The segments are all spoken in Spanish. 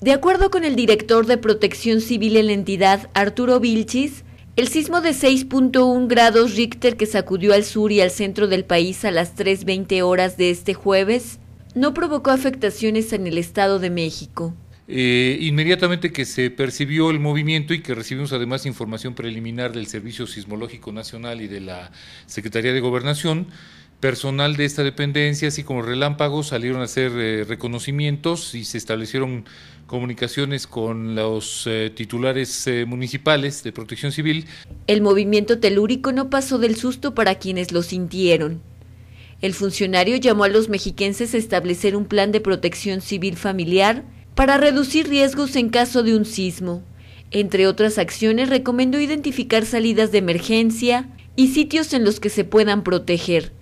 De acuerdo con el director de Protección Civil en la entidad, Arturo Vilchis, el sismo de 6.1 grados Richter que sacudió al sur y al centro del país a las 3.20 horas de este jueves no provocó afectaciones en el Estado de México. Eh, inmediatamente que se percibió el movimiento y que recibimos además información preliminar del Servicio Sismológico Nacional y de la Secretaría de Gobernación, personal de esta dependencia, así como relámpagos, salieron a hacer eh, reconocimientos y se establecieron comunicaciones con los eh, titulares eh, municipales de protección civil. El movimiento telúrico no pasó del susto para quienes lo sintieron. El funcionario llamó a los mexiquenses a establecer un plan de protección civil familiar para reducir riesgos en caso de un sismo. Entre otras acciones, recomendó identificar salidas de emergencia y sitios en los que se puedan proteger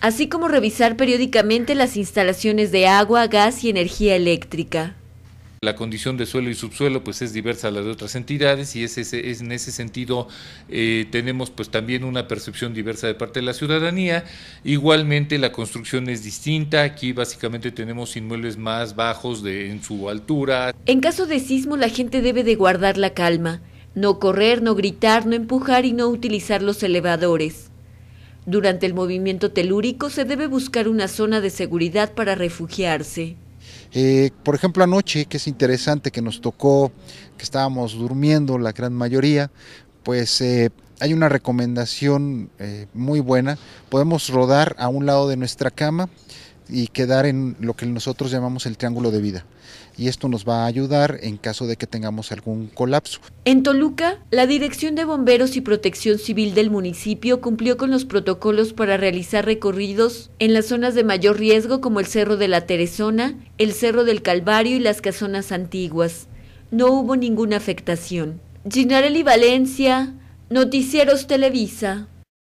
así como revisar periódicamente las instalaciones de agua, gas y energía eléctrica. La condición de suelo y subsuelo pues es diversa a la de otras entidades y es en ese sentido eh, tenemos pues también una percepción diversa de parte de la ciudadanía. Igualmente la construcción es distinta, aquí básicamente tenemos inmuebles más bajos de, en su altura. En caso de sismo la gente debe de guardar la calma, no correr, no gritar, no empujar y no utilizar los elevadores. Durante el movimiento telúrico se debe buscar una zona de seguridad para refugiarse. Eh, por ejemplo, anoche, que es interesante, que nos tocó, que estábamos durmiendo la gran mayoría, pues eh, hay una recomendación eh, muy buena. Podemos rodar a un lado de nuestra cama, y quedar en lo que nosotros llamamos el triángulo de vida. Y esto nos va a ayudar en caso de que tengamos algún colapso. En Toluca, la Dirección de Bomberos y Protección Civil del municipio cumplió con los protocolos para realizar recorridos en las zonas de mayor riesgo como el Cerro de la Teresona, el Cerro del Calvario y las casonas antiguas. No hubo ninguna afectación. Ginarelli Valencia, Noticieros Televisa.